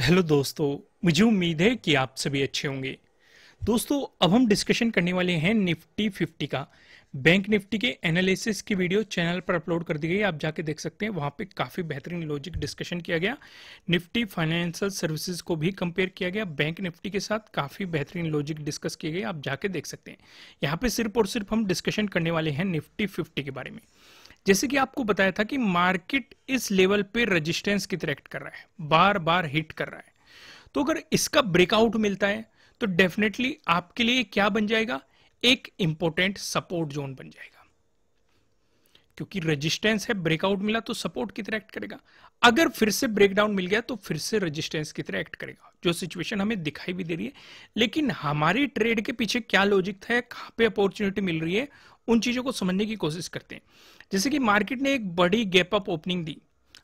hello दोस्तों मुझे उम्मीद है कि आप सभी अच्छे होंगे दोस्तों अब हम डिस्कशन करने वाले हैं निफ्टी फिफ्टी का बैंक निफ्टी के एनालिसिस की वीडियो चैनल पर अपलोड कर दी गई आप जाके देख सकते हैं वहां पे काफ़ी बेहतरीन लॉजिक डिस्कशन किया गया निफ्टी फाइनेंशियल सर्विसेज को भी कंपेयर किया गया बैंक निफ्टी के साथ काफ़ी बेहतरीन लॉजिक डिस्कस किए गए आप जाके देख सकते हैं यहाँ पे सिर्फ और सिर्फ हम डिस्कशन करने वाले हैं निफ्टी फिफ्टी के बारे में जैसे कि आपको बताया था कि मार्केट इस लेवल पे रेजिस्टेंस की तरह कर रहा है बार बार हिट कर रहा है तो अगर इसका ब्रेकआउट मिलता है तो डेफिनेटली आपके लिए क्या बन जाएगा एक इंपॉर्टेंट सपोर्ट जोन बन जाएगा क्योंकि रेजिस्टेंस है ब्रेकआउट मिला तो सपोर्ट की तरह एक्ट करेगा अगर फिर से ब्रेकडाउन मिल गया तो फिर से रेजिस्टेंस की तरह एक्ट करेगा जो सिचुएशन हमें दिखाई भी दे रही है लेकिन हमारे ट्रेड के पीछे क्या लॉजिक था कहाँ पे अपॉर्चुनिटी मिल रही है उन चीजों को समझने की कोशिश करते हैं जैसे कि मार्केट ने एक बड़ी गैप अप ओपनिंग दी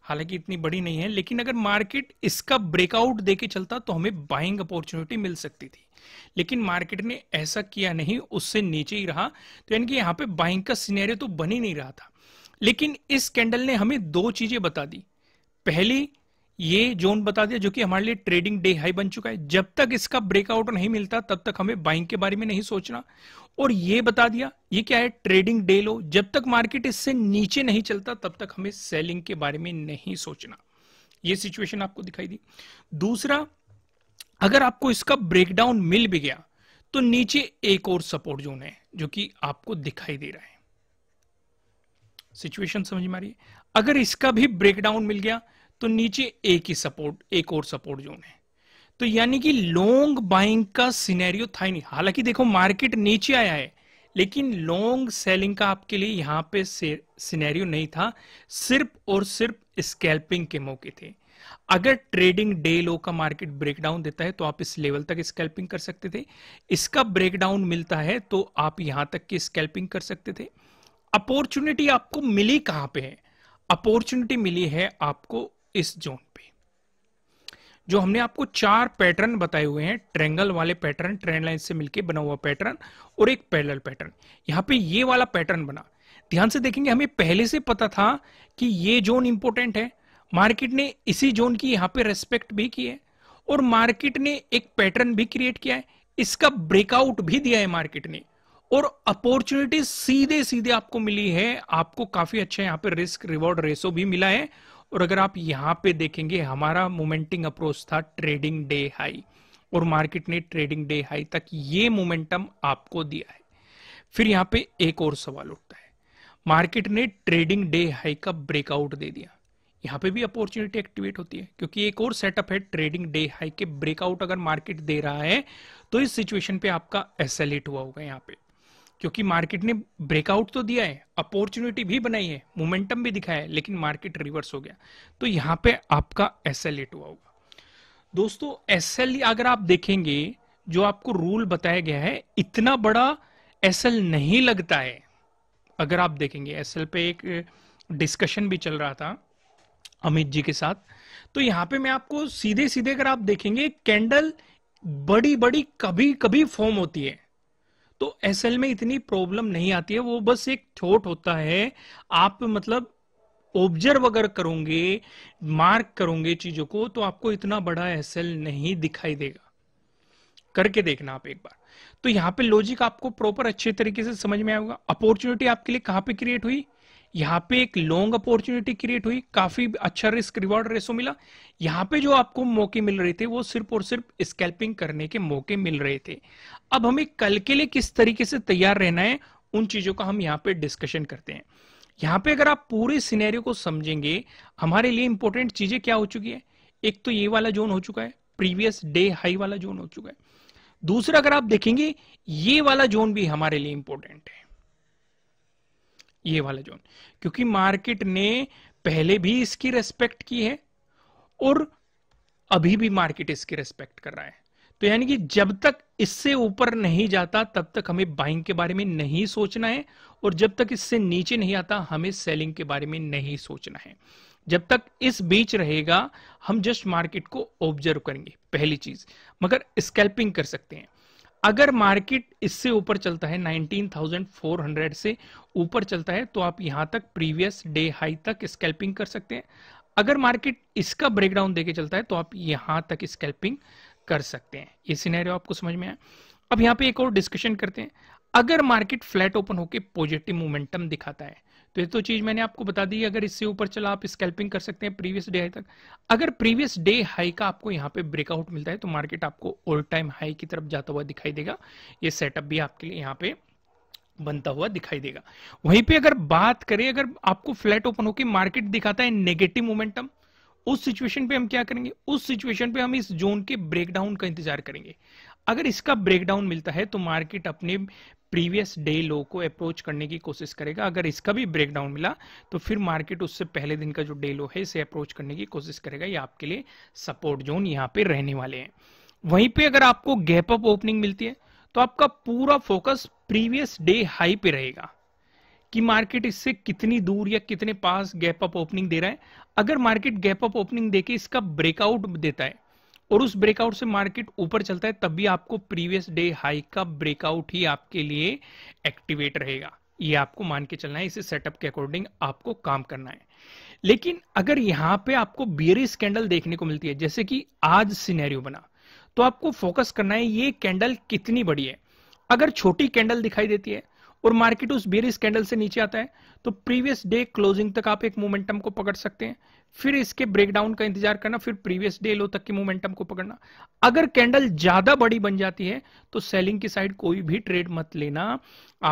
हालांकि इतनी बड़ी नहीं है लेकिन अगर मार्केट इसका ब्रेकआउट देके चलता तो हमें बाइंग अपॉर्चुनिटी मिल सकती थी लेकिन मार्केट ने ऐसा किया नहीं उससे नीचे ही रहा तो यानी कि यहाँ पे बाइंग का सिनेरियो तो बन ही नहीं रहा था लेकिन इस कैंडल ने हमें दो चीजें बता दी पहली ये जोन बता दिया जो कि हमारे लिए ट्रेडिंग डे हाई बन चुका है जब तक इसका ब्रेकआउट नहीं मिलता तब तक हमें बाइंग के बारे में नहीं सोचना और ये बता दिया ये क्या है ट्रेडिंग डे लो जब तक मार्केट इससे नीचे नहीं चलता तब तक हमें सेलिंग के बारे में नहीं सोचना ये सिचुएशन आपको दिखाई दी दूसरा अगर आपको इसका ब्रेकडाउन मिल भी गया तो नीचे एक और सपोर्ट जोन है जो कि आपको दिखाई दे रहा है सिचुएशन समझ में आ रही है अगर इसका भी ब्रेकडाउन मिल गया तो नीचे एक ही सपोर्ट एक और सपोर्ट जोन है तो यानी कि लॉन्ग बाइंग का सिनेरियो था ही नहीं हालांकि देखो मार्केट नीचे आया है लेकिन लॉन्ग सेलिंग का आपके लिए यहां पे सिनेरियो नहीं था सिर्फ और सिर्फ स्कैल्पिंग के मौके थे अगर ट्रेडिंग डे लो का मार्केट ब्रेकडाउन देता है तो आप इस लेवल तक स्कैल्पिंग कर सकते थे इसका ब्रेकडाउन मिलता है तो आप यहां तक की स्कैल्पिंग कर सकते थे अपॉर्चुनिटी आपको मिली कहां पे है अपॉर्चुनिटी मिली है आपको इस जोन पे जो हमने आपको चार पैटर्न बताए हुए हैं ट्रेंगल वाले पैटर्न ट्रेंड लाइन से मिलके बना हुआ पैटर्न और एक पैरेलल पैटर्न यहां पे ये वाला पैटर्न बना ध्यान से देखेंगे हमें पहले से पता था कि ये जोन इंपॉर्टेंट है मार्केट ने इसी जोन की यहां पे रेस्पेक्ट भी की है और मार्केट ने एक पैटर्न भी क्रिएट किया है इसका ब्रेकआउट भी दिया है मार्केट ने और अपॉर्चुनिटी सीधे सीधे आपको मिली है आपको काफी अच्छा यहाँ पे रिस्क रिवॉर्ड रेसो भी मिला है और अगर आप यहाँ पे देखेंगे हमारा मोमेंटिंग अप्रोच था ट्रेडिंग डे हाई और मार्केट ने ट्रेडिंग डे हाई तक ये मोमेंटम आपको दिया है फिर यहाँ पे एक और सवाल उठता है मार्केट ने ट्रेडिंग डे हाई का ब्रेकआउट दे दिया यहाँ पे भी अपॉर्चुनिटी एक्टिवेट होती है क्योंकि एक और सेटअप है ट्रेडिंग डे हाई के ब्रेकआउट अगर मार्केट दे रहा है तो इस सिचुएशन पे आपका एसेलेट हुआ होगा यहाँ पे क्योंकि मार्केट ने ब्रेकआउट तो दिया है अपॉर्चुनिटी भी बनाई है मोमेंटम भी दिखाया है लेकिन मार्केट रिवर्स हो गया तो यहाँ पे आपका एस एल हुआ होगा दोस्तों एस अगर आप देखेंगे जो आपको रूल बताया गया है इतना बड़ा एस नहीं लगता है अगर आप देखेंगे एस पे एक डिस्कशन भी चल रहा था अमित जी के साथ तो यहाँ पे मैं आपको सीधे सीधे अगर आप देखेंगे कैंडल बड़ी बड़ी कभी कभी फॉर्म होती है तो एस में इतनी प्रॉब्लम नहीं आती है वो बस एक छोट होता है आप मतलब ऑब्जर्व अगर करोगे मार्क करोगे चीजों को तो आपको इतना बड़ा एस नहीं दिखाई देगा करके देखना आप एक बार तो यहाँ पे लॉजिक आपको प्रॉपर अच्छे तरीके से समझ में आएगा अपॉर्चुनिटी आपके लिए कहां पे क्रिएट हुई यहाँ पे एक लॉन्ग अपॉर्चुनिटी क्रिएट हुई काफी अच्छा रिस्क रिवॉर्ड रेसो मिला यहाँ पे जो आपको मौके मिल रहे थे वो सिर्फ और सिर्फ स्कैल्पिंग करने के मौके मिल रहे थे अब हमें कल के लिए किस तरीके से तैयार रहना है उन चीजों का हम यहाँ पे डिस्कशन करते हैं यहाँ पे अगर आप पूरे सिनेरियो को समझेंगे हमारे लिए इंपॉर्टेंट चीजें क्या हो चुकी है एक तो ये वाला जोन हो चुका है प्रीवियस डे हाई वाला जोन हो चुका है दूसरा अगर आप देखेंगे ये वाला जोन भी हमारे लिए इंपॉर्टेंट है ये वाला जोन क्योंकि मार्केट ने पहले भी इसकी रेस्पेक्ट की है और अभी भी मार्केट इसकी रेस्पेक्ट कर रहा है तो यानी कि जब तक इससे ऊपर नहीं जाता तब तक हमें बाइंग के बारे में नहीं सोचना है और जब तक इससे नीचे नहीं आता हमें सेलिंग के बारे में नहीं सोचना है जब तक इस बीच रहेगा हम जस्ट मार्केट को ऑब्जर्व करेंगे पहली चीज मगर स्कैल्पिंग कर सकते हैं अगर मार्केट इससे ऊपर चलता है 19,400 से ऊपर चलता है तो आप यहां तक प्रीवियस डे हाई तक स्कैल्पिंग कर सकते हैं अगर मार्केट इसका ब्रेकडाउन देके चलता है तो आप यहां तक स्कैल्पिंग कर सकते हैं ये सिनेरियो आपको समझ में आया अब यहां पे एक और डिस्कशन करते हैं अगर मार्केट फ्लैट ओपन होकर पॉजिटिव मोमेंटम दिखाता है तो ये तो चीज मैंने आपको बता दी अगर इससे ऊपर चला आप स्कैल्पिंग कर सकते हैं प्रीवियस डे हाई तक अगर प्रीवियस डे हाई का आपको यहाँ पे ब्रेकआउट मिलता है तो मार्केट आपको ओल्ड टाइम हाई की तरफ जाता हुआ दिखाई देगा ये सेटअप भी आपके लिए यहाँ पे बनता हुआ दिखाई देगा वहीं पे अगर बात करें अगर आपको फ्लैट ओपन होकर मार्केट दिखाता है नेगेटिव मोमेंटम उस सिचुएशन पे हम क्या करेंगे उस सिचुएशन पे हम इस जोन के ब्रेकडाउन का इंतजार करेंगे अगर इसका ब्रेकडाउन मिलता है तो मार्केट अपने प्रीवियस डे लो को अप्रोच करने की कोशिश करेगा अगर इसका भी ब्रेकडाउन मिला तो फिर मार्केट उससे पहले दिन का जो डे लो है इसे अप्रोच करने की कोशिश करेगा ये आपके लिए सपोर्ट जोन यहाँ पे रहने वाले हैं वहीं पे अगर आपको गैप अप ओपनिंग मिलती है तो आपका पूरा फोकस प्रीवियस डे हाई पे रहेगा कि मार्केट इससे कितनी दूर या कितने पास गैप अप ओपनिंग दे रहा है अगर मार्केट गैप अप ओपनिंग देके इसका ब्रेकआउट देता है और उस ब्रेकआउट से मार्केट ऊपर चलता है तब भी आपको प्रीवियस डे हाई का ब्रेकआउट ही आपके लिए एक्टिवेट रहेगा ये आपको मान के चलना है इसे सेटअप के अकॉर्डिंग आपको काम करना है लेकिन अगर यहां पे आपको बियरिस कैंडल देखने को मिलती है जैसे कि आज सिनेरियो बना तो आपको फोकस करना है ये कैंडल कितनी बड़ी है अगर छोटी कैंडल दिखाई देती है और मार्केट उस बेरिस कैंडल से नीचे आता है तो प्रीवियस डे क्लोजिंग तक आप एक मोमेंटम को पकड़ सकते हैं फिर इसके ब्रेकडाउन का इंतजार करना फिर प्रीवियस डे लो तक की मोमेंटम को पकड़ना अगर कैंडल ज्यादा बड़ी बन जाती है तो सेलिंग की साइड कोई भी ट्रेड मत लेना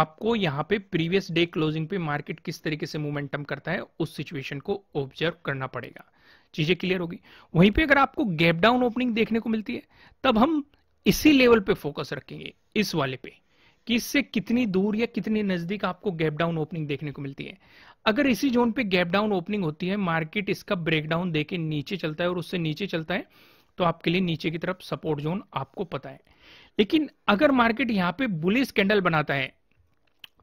आपको यहां पे प्रीवियस डे क्लोजिंग पे मार्केट किस तरीके से मोमेंटम करता है उस सिचुएशन को ऑब्जर्व करना पड़ेगा चीजें क्लियर होगी वहीं पर अगर आपको गैप डाउन ओपनिंग देखने को मिलती है तब हम इसी लेवल पे फोकस रखेंगे इस वाले पे कि इससे कितनी दूर या कितनी नजदीक आपको गैप डाउन ओपनिंग देखने को मिलती है अगर इसी जोन पे गैप डाउन ओपनिंग होती है मार्केट इसका ब्रेकडाउन देके नीचे चलता है और उससे नीचे चलता है तो आपके लिए नीचे की तरफ सपोर्ट जोन आपको पता है लेकिन अगर मार्केट यहाँ पे बुलिस कैंडल बनाता है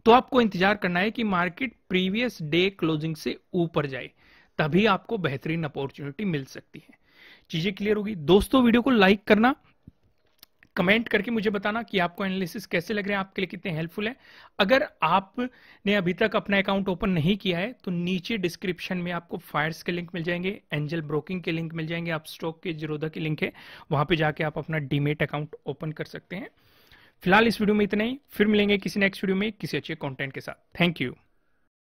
तो आपको इंतजार करना है कि मार्केट प्रीवियस डे क्लोजिंग से ऊपर जाए तभी आपको बेहतरीन अपॉर्चुनिटी मिल सकती है चीजें क्लियर होगी दोस्तों वीडियो को लाइक करना कमेंट करके मुझे बताना कि आपको एनालिसिस कैसे लग रहे हैं आपके लिए कितने हेल्पफुल है अगर आपने अभी तक अपना अकाउंट ओपन नहीं किया है तो नीचे डिस्क्रिप्शन में आपको फायर्स के लिंक मिल जाएंगे एंजल ब्रोकिंग के लिंक मिल जाएंगे आप स्टॉक के जिरोधा के लिंक है वहां पर जाके आप अपना डीमेट अकाउंट ओपन कर सकते हैं फिलहाल इस वीडियो में इतना ही फिर मिलेंगे किसी नेक्स्ट वीडियो में किसी अच्छे कॉन्टेंट के साथ थैंक यू